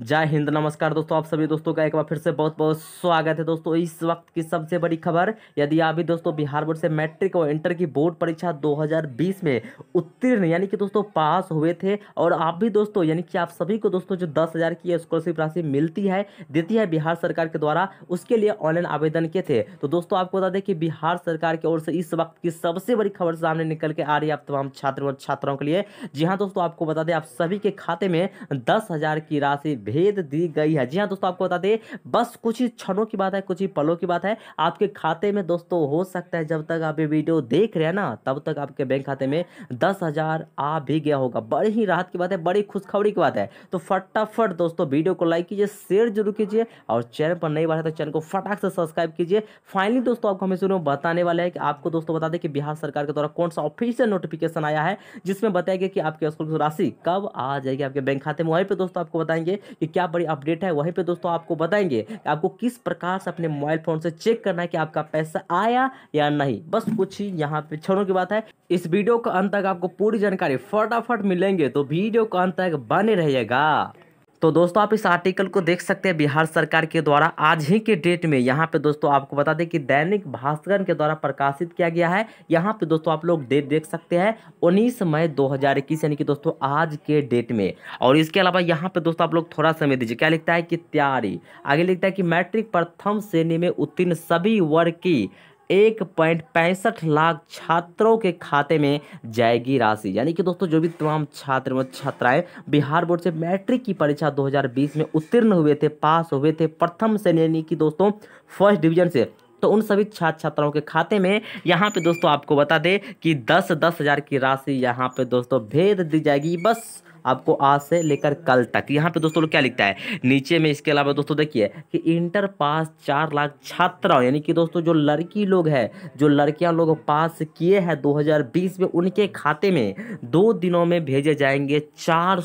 जय हिंद नमस्कार दोस्तों आप सभी दोस्तों का एक बार फिर से बहुत बहुत स्वागत है दोस्तों इस वक्त की सबसे बड़ी खबर यदि आप भी दोस्तों बिहार बोर्ड से मैट्रिक और इंटर की बोर्ड परीक्षा 2020 में उत्तीर्ण यानी कि दोस्तों पास हुए थे और आप भी दोस्तों यानी कि आप सभी को दोस्तों जो दस हज़ार की स्कॉलरशिप राशि मिलती है देती है बिहार सरकार के द्वारा उसके लिए ऑनलाइन आवेदन किए थे तो दोस्तों आपको बता दें कि बिहार सरकार की ओर से इस वक्त की सबसे बड़ी खबर सामने निकल के आ रही है आप तमाम छात्रों और छात्राओं के लिए जी हाँ दोस्तों आपको बता दें आप सभी के खाते में दस की राशि भेद दी गई है जी हाँ दोस्तों आपको बता दें बस कुछ ही क्षणों की बात है कुछ ही पलों की बात है आपके खाते में दोस्तों हो सकता है जब तक आप ये वीडियो देख रहे हैं ना तब तक आपके बैंक खाते में दस हज़ार आ भी गया होगा बड़ी ही राहत की बात है बड़ी खुशखबरी की बात है तो फटाफट दोस्तों वीडियो को लाइक कीजिए शेयर जरूर कीजिए और चैनल पर नई बार है तो चैनल को फटाक से सब्सक्राइब कीजिए फाइनली दोस्तों आपको हमें शुरू बताने वाले हैं कि आपको दोस्तों बता दें कि बिहार सरकार के द्वारा कौन सा ऑफिशियल नोटिफिकेशन आया है जिसमें बताया गया कि आपके स्कूल राशि कब आ जाएगी आपके बैंक खाते में वहीं पर दोस्तों आपको बताएंगे कि क्या बड़ी अपडेट है वहीं पर दोस्तों आपको बताएंगे आपको किस प्रकार से अपने मोबाइल फ़ोन से चेक करना है कि आपका पैसा आया या नहीं बस कुछ ही यहाँ पे क्षणों की बात है इस वीडियो का अंत तक आपको पूरी जानकारी फटाफट मिलेंगे तो वीडियो का अंत तक बने रहिएगा तो दोस्तों आप इस आर्टिकल को देख सकते हैं बिहार सरकार के द्वारा आज ही के डेट में यहाँ पे दोस्तों आपको बता दें कि दैनिक भास्कर के द्वारा प्रकाशित किया गया है यहाँ पे दोस्तों आप लोग डेट देख सकते हैं उन्नीस मई दो यानी कि दोस्तों आज के डेट में और इसके अलावा यहाँ पे दोस्तों आप लोग थोड़ा समय दीजिए क्या लिखता है कि तैयारी आगे लिखता है कि मैट्रिक प्रथम श्रेणी में उत्तीर्ण सभी वर्ग की एक पॉइंट पैंसठ लाख छात्रों के खाते में जाएगी राशि यानी कि दोस्तों जो भी तमाम छात्र व छात्राएं बिहार बोर्ड से मैट्रिक की परीक्षा 2020 में उत्तीर्ण हुए थे पास हुए थे प्रथम से यानी कि दोस्तों फर्स्ट डिवीजन से तो उन सभी छात्र छात्राओं के खाते में यहाँ पे दोस्तों आपको बता दें कि दस दस हज़ार की राशि यहाँ पे दोस्तों भेज दी जाएगी बस आपको आज से लेकर कल तक यहाँ पे दोस्तों लोग क्या लिखता है नीचे में इसके अलावा दोस्तों देखिए कि इंटर पास चार लाख छात्राओं यानी कि दोस्तों जो लड़की लोग है जो लड़कियाँ लोग पास किए हैं दो में उनके खाते में दो दिनों में भेजे जाएंगे चार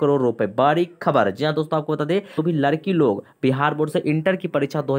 करोड़ रुपए बड़ी खबर जी हाँ दोस्तों आपको बता दें तो भी लड़की लोग बिहार बोर्ड से इंटर की परीक्षा दो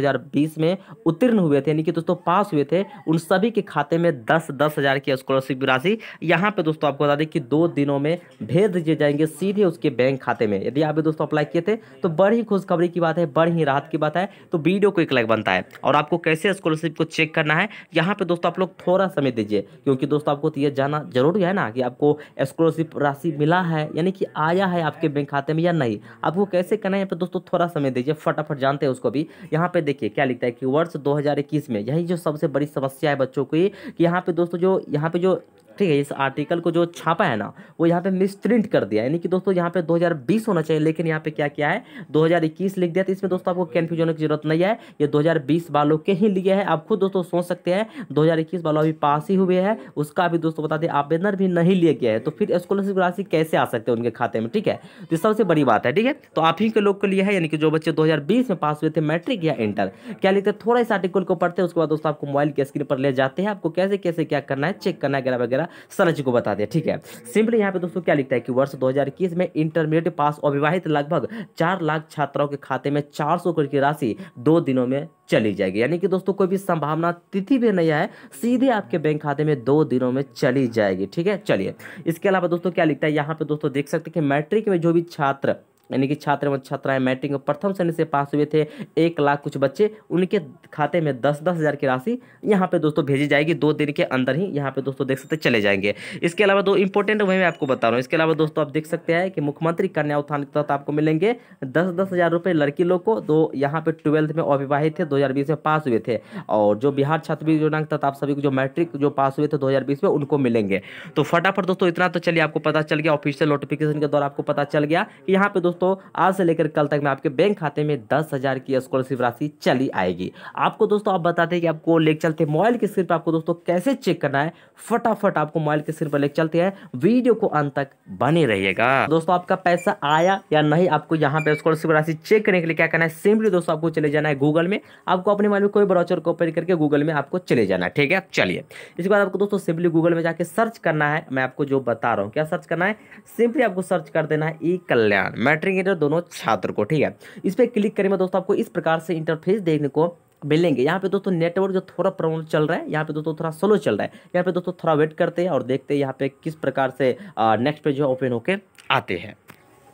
में उत्तीर्ण हुए थे यानी कि दोस्तों पास हुए थे उन सभी के खाते में दस दस हज़ार की स्कॉलरशिप राशि यहाँ पे दोस्तों आपको बता दें कि दो दिनों में भेज दिए जाएंगे जाएंगे सीधे उसके बैंक खाते में यदि आप भी दोस्तों अप्लाई किए थे तो बड़ी ही खुशखबरी की बात है बड़ी ही राहत की बात है तो वीडियो को एक लाइक बनता है और आपको कैसे स्कॉलरशिप को चेक करना है यहाँ पे दोस्तों आप लोग थोड़ा समय दीजिए क्योंकि दोस्तों आपको तो ये जाना जरूरी है ना कि आपको स्कॉलरशिप राशि मिला है यानी कि आया है आपके बैंक खाते में या नहीं आपको कैसे करना है यहाँ पे दोस्तों थोड़ा समय दीजिए फटाफट जानते हैं उसको भी यहाँ पे देखिए क्या लिखता है कि वर्ष दो में यही जो सबसे बड़ी समस्या है बच्चों की कि यहाँ पे दोस्तों जो यहाँ पे जो ठीक है इस आर्टिकल को जो छापा है ना वो यहाँ पे मिसप्रिंट कर दिया यानी कि दोस्तों यहाँ पे 2020 होना चाहिए लेकिन यहाँ पे क्या क्या है 2021 लिख दिया तो इसमें दोस्तों आपको कन्फ्यूजन होने की जरूरत नहीं है ये 2020 वालों के ही लिए है आप खुद दोस्तों सोच सकते हैं 2021 वालों अभी पास ही हुए हैं उसका भी दोस्तों बता दें आवेदन भी नहीं लिया गया है तो फिर स्कॉलरशिप राशि कैसे आ सकते हैं उनके खाते में ठीक है तो सबसे बड़ी बात है ठीक है तो आप ही के लोग के लिए है यानी कि जो बच्चे दो में पास हुए थे मैट्रिक या इंटर क्या लिखते हैं थोड़ा इस आर्टिकल को पढ़ते हैं उसके बाद दोस्तों आपको मोबाइल के स्क्रीन पर ले जाते हैं आपको कैसे कैसे क्या करना है चेक करना है वगैरह द्वारा सरल को बता दिया ठीक है सिंपली यहाँ पे दोस्तों क्या लिखता है कि वर्ष दो में इंटरमीडिएट पास अविवाहित लगभग चार लाख छात्राओं के खाते में चार सौ की राशि दो दिनों में चली जाएगी यानी कि दोस्तों कोई भी संभावना तिथि भी नहीं है सीधे आपके बैंक खाते में दो दिनों में चली जाएगी ठीक है चलिए इसके अलावा दोस्तों क्या लिखता है यहाँ पे दोस्तों देख सकते हैं कि मैट्रिक में जो भी छात्र यानी कि छात्र एवं छात्राएं मैट्रिक में प्रथम श्रेणी से पास हुए थे एक लाख कुछ बच्चे उनके खाते में दस दस हज़ार की राशि यहाँ पे दोस्तों भेजी जाएगी दो दिन के अंदर ही यहाँ पे दोस्तों देख सकते चले जाएंगे इसके अलावा दो इंपॉर्टेंट वही मैं आपको बता रहा हूँ इसके अलावा दोस्तों आप देख सकते हैं कि मुख्यमंत्री कन्या उत्थान के तहत आपको मिलेंगे दस दस हज़ार लड़की लोग को दो यहाँ पे ट्वेल्थ में अविवाहित थे दो में पास हुए थे और जो बिहार छात्रवृत्ति योजना के तहत आप सभी को जो मैट्रिक जो पास हुए थे दो में उनको मिलेंगे तो फटाफट दोस्तों इतना तो चलिए आपको पता चल गया ऑफिशियल नोटिफिकेशन के द्वारा आपको पता चल गया कि यहाँ पे दोस्तों दोस्तों आज से लेकर कल तक में आपके बैंक खाते में दस हज़ार की स्कॉलरशिप राशि चली आएगी आपको दोस्तों आप बताते हैं कि आपको लेकर चलते मोबाइल की स्क्रीन पर आपको दोस्तों कैसे चेक करना है फटाफट आपको मोबाइल की स्क्रीन पर लेकर चलते हैं वीडियो को अंत तक बने रहिएगा दोस्तों आपका पैसा आया या नहीं आपको यहाँ पे स्कॉलरशिप राशि चेक करने के लिए क्या करना है सिंपली दोस्तों आपको चले जाना है गूगल में आपको अपने मोबाइल में कोई ब्राउचर को ओपन करके गूगल में आपको चले जाना है ठीक है चलिए इसके बाद आपको दोस्तों सिंपली गूगल में जाके सर्च करना है मैं आपको जो बता रहा हूँ क्या सर्च करना है सिंपली आपको सर्च कर देना है ई कल्याण मैट्रिक बांटेंगे जो तो दोनों छात्र को ठीक है इस पर क्लिक करें मैं दोस्तों आपको इस प्रकार से इंटरफेस देखने को मिलेंगे यहाँ पे दोस्तों नेटवर्क जो थोड़ा प्रॉब्लम चल रहा है यहाँ पे दोस्तों थोड़ा स्लो चल रहा है यहाँ पे दोस्तों थोड़ा वेट करते हैं और देखते हैं यहाँ पे किस प्रकार से नेक्स्ट पेज जो ओपन होके आते हैं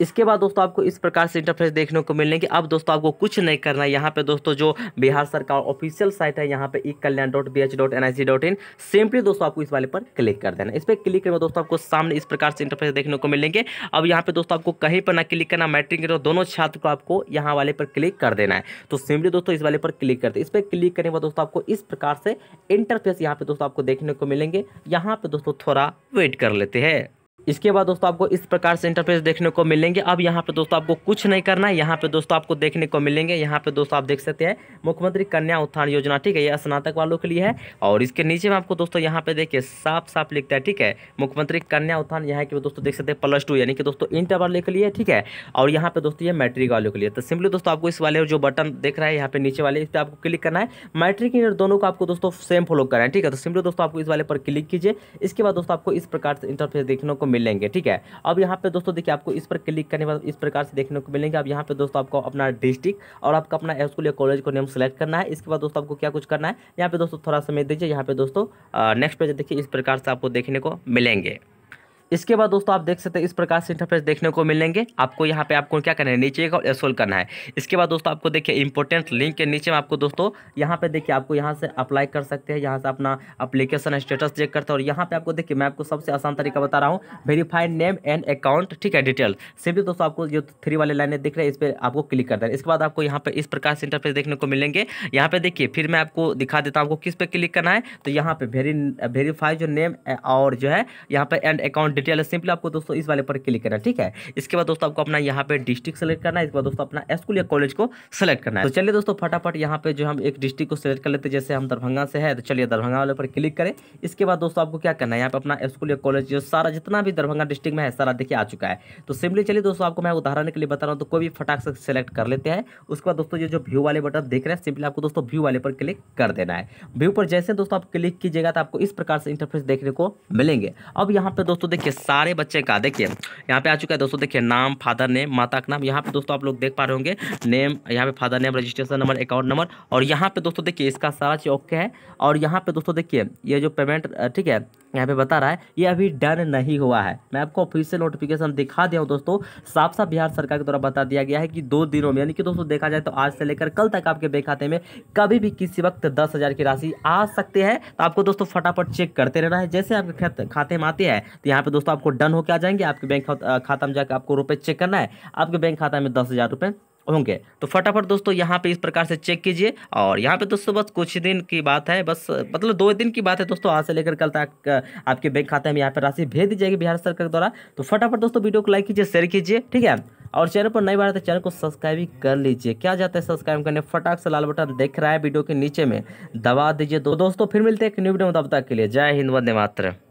इसके बाद दोस्तों आपको इस प्रकार से इंटरफेस देखने को मिलने की अब दोस्तों आपको कुछ नहीं करना है यहाँ पे दोस्तों जो बिहार सरकार ऑफिशियल साइट है यहाँ पे e Kalyan dot B H dot N I C dot in simply दोस्तों आपको इस वाले पर क्लिक कर देना इस पर क्लिक करना दोस्तों आपको सामने इस प्रकार से इंटरफेस देखने को मिलेंगे अब यहाँ पे दोस्तों आपको कहीं पर ना क्लिक करना मैट्रिक दोनों छात्र को आपको यहाँ वाले पर क्लिक कर देना है तो सिंपली दोस्तों इस वाले पर क्लिक करते इस पर क्लिक करने के बाद दोस्तों आपको इस प्रकार से इंटरफेस यहाँ पे दोस्तों आपको देखने को मिलेंगे यहाँ पे दोस्तों थोड़ा वेट कर लेते हैं इसके बाद दोस्तों आपको इस प्रकार से इंटरफेस देखने को मिलेंगे अब यहाँ पे दोस्तों आपको कुछ नहीं करना है यहाँ पे दोस्तों आपको देखने को मिलेंगे यहाँ पे दोस्तों आप देख सकते हैं मुख्यमंत्री कन्या उत्थान योजना ठीक है यह स्नातक वालों के लिए है और इसके नीचे में आपको दोस्तों यहाँ पे देखिए साफ साफ लिखता है ठीक है मुख्यमंत्री कन्या उत्थान यहाँ के दोस्तों देख सकते हैं प्लस टू यानी कि दोस्तों इंटर वाले के लिए ठीक है और यहाँ पे दोस्तों ये मैट्रिक वालों के लिए तो सिंपली दोस्तों आपको इस वाले जो बटन देख रहा है यहाँ पे नीचे वाले इस पर आपको क्लिक करना है मैट्रिक इंटर दोनों को आपको दोस्तों सेम फॉलो करना है ठीक है तो सिंपली दोस्तों आपको इस वाले पर क्लिक कीजिए इसके बाद दोस्तों आपको इस प्रकार से इंटरफेस देखने को मिलेंगे ठीक है अब यहाँ पे दोस्तों देखिए आपको इस पर क्लिक करने बाद इस प्रकार से देखने को मिलेंगे अब यहाँ पे दोस्तों आपको अपना डिस्ट्रिक्ट और आपका अपना स्कूल या कॉलेज को नेम सेलेक्ट करना है इसके बाद दोस्तों आपको क्या कुछ करना है यहाँ पे दोस्तों थोड़ा समय दीजिए यहाँ पे दोस्तों नेक्स्ट पेज देखिए इस प्रकार से आपको देखने को मिलेंगे इसके बाद दोस्तों आप देख सकते हैं इस प्रकार से इंटरफेस देखने को मिलेंगे आपको यहाँ पे आपको क्या करना है नीचे का एसोल करना है इसके बाद दोस्तों आपको देखिए इंपॉर्टेंट लिंक के नीचे में आपको दोस्तों यहाँ पे देखिए आपको यहाँ से अप्लाई कर सकते हैं यहाँ से अपना अप्लीकेशन स्टेटस चेक करते हैं और यहाँ पे आपको देखिए मैं आपको सबसे आसान तरीका बता रहा हूँ वेरीफाइड नेम एंड अकाउंट ठीक है डिटेल सिंपली दोस्तों आपको जो थ्री वाले लाइने दिख रहे हैं इस पर आपको क्लिक कर देना इसके बाद आपको यहाँ पे इस प्रकार से इंटरफेस देखने को मिलेंगे यहाँ पे देखिए फिर मैं आपको दिखा देता हूँ आपको किस पे क्लिक करना है तो यहाँ पे वेरीफाई जो नेम और जो है यहाँ पे एंड अकाउंट डिटेल है सिंपली आपको दोस्तों इस वाले पर क्लिक करना ठीक है इसके बाद दोस्तों आपको अपना यहाँ पे डिस्ट्रिक्ट सेलेक्ट करना है इसके बाद दोस्तों अपना स्कूल या कॉलेज को सेलेक्ट करना है तो चलिए दोस्तों फटाफट यहाँ पे जो हम एक डिस्ट्रिक्ट को सिलेक्ट कर लेते हैं जैसे हम दरभंगा से है तो चलिए दरभंगा वाले पर क्लिक करें इसके बाद दोस्तों आपको क्या करना है यहाँ पे अपना स्कूल या कॉलेज जो सारा जितना भी दरभंगा डिस्ट्रिक्ट में है सारा देखिए आ चुका है तो सिंपली चलिए दोस्तों आपको मैं उदाहरण के लिए बता रहा हूँ तो कोई भी फटाक सेलेक्ट कर लेते हैं उसके बाद दोस्तों ये जो व्यू वाले बटन देख रहे हैं सिंपली आपको दोस्तों व्यू वाले पर क्लिक कर देना है व्यू पर जैसे दोस्तों आप क्लिक कीजिएगा तो आपको इस प्रकार से इंटरफेस देखने को मिलेंगे अब यहाँ पे दोस्तों देखिए के सारे बच्चे का देखिए यहाँ पे आ चुका है दोस्तों देखिए नाम फादर नेम माता का नाम यहाँ पे दोस्तों आप लोग देख पा रहे होंगे नेम यहाँ पे father name registration number account number और यहाँ पे दोस्तों देखिए इसका सारा चीज ओके है और यहाँ पे दोस्तों देखिए ये जो पेमेंट ठीक है यहाँ पे बता रहा है ये अभी डन नहीं हुआ है मैं आपको ऑफिशियल नोटिफिकेशन दिखा दिया हूँ दोस्तों साफ साफ बिहार सरकार के द्वारा बता दिया गया है कि दो दिनों में यानी कि दोस्तों देखा जाए तो आज से लेकर कल तक आपके बैंक खाते में कभी भी किसी वक्त दस हज़ार की राशि आ सकती है तो आपको दोस्तों फटाफट चेक करते रहना है जैसे आपके खाते में आती है तो यहाँ पे दोस्तों आपको डन होकर आ जाएंगे आपके बैंक खाता में जाकर आपको रुपये चेक करना है आपके बैंक खाता में दस हज़ार रुपये होंगे तो फटाफट दोस्तों यहाँ पे इस प्रकार से चेक कीजिए और यहाँ पे दोस्तों बस कुछ दिन की बात है बस मतलब दो दिन की बात है दोस्तों आज से लेकर कल तक आपके बैंक खाते में यहाँ पे राशि भेज दी जाएगी बिहार सरकार द्वारा तो फटाफट दोस्तों वीडियो को लाइक कीजिए शेयर कीजिए ठीक है और चैनल पर नई बार तो चैनल को सब्सक्राइब भी कर लीजिए क्या जाता है सब्सक्राइब करने फटाक से लाल बटन देख रहा है वीडियो के नीचे में दबा दीजिए दो दोस्तों फिर मिलते हैं एक न्यू वीडियो में तब तक के लिए जय हिंद वंदे मात्र